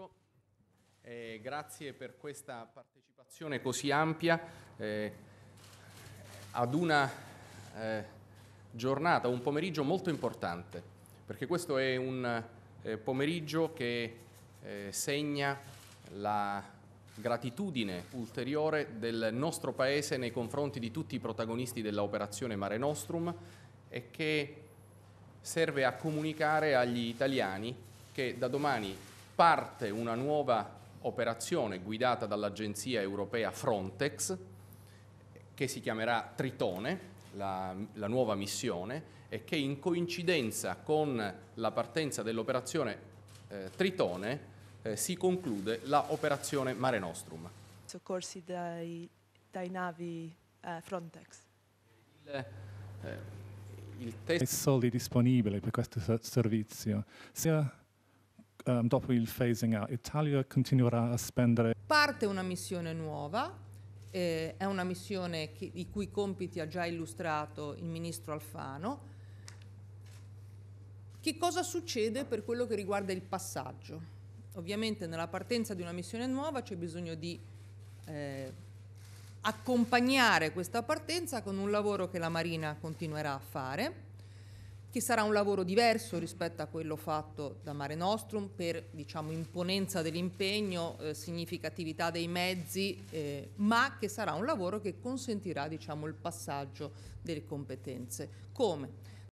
pomeriggio. Eh, grazie per questa partecipazione così ampia eh, ad una eh, giornata, un pomeriggio molto importante, perché questo è un eh, pomeriggio che eh, segna la gratitudine ulteriore del nostro Paese nei confronti di tutti i protagonisti dell'operazione Mare Nostrum e che serve a comunicare agli italiani che da domani parte una nuova operazione guidata dall'agenzia europea Frontex, che si chiamerà Tritone, la, la, nuova missione, e che in coincidenza con la partenza dell'operazione eh, Tritone eh, si conclude l'operazione Mare Nostrum. Soccorsi dai, dai navi eh, Frontex. Il, eh, il testo I soldi disponibili per questo servizio, sia um, dopo il phasing out, Italia continuerà a spendere. Parte una missione nuova, eh, è una missione che, i cui compiti ha già illustrato il ministro Alfano. Che cosa succede per quello che riguarda il passaggio? Ovviamente nella partenza di una missione nuova c'è bisogno di eh, accompagnare questa partenza con un lavoro che la Marina continuerà a fare che sarà un lavoro diverso rispetto a quello fatto da Mare Nostrum per diciamo, imponenza dell'impegno, eh, significatività dei mezzi, eh, ma che sarà un lavoro che consentirà diciamo, il passaggio delle competenze. Come?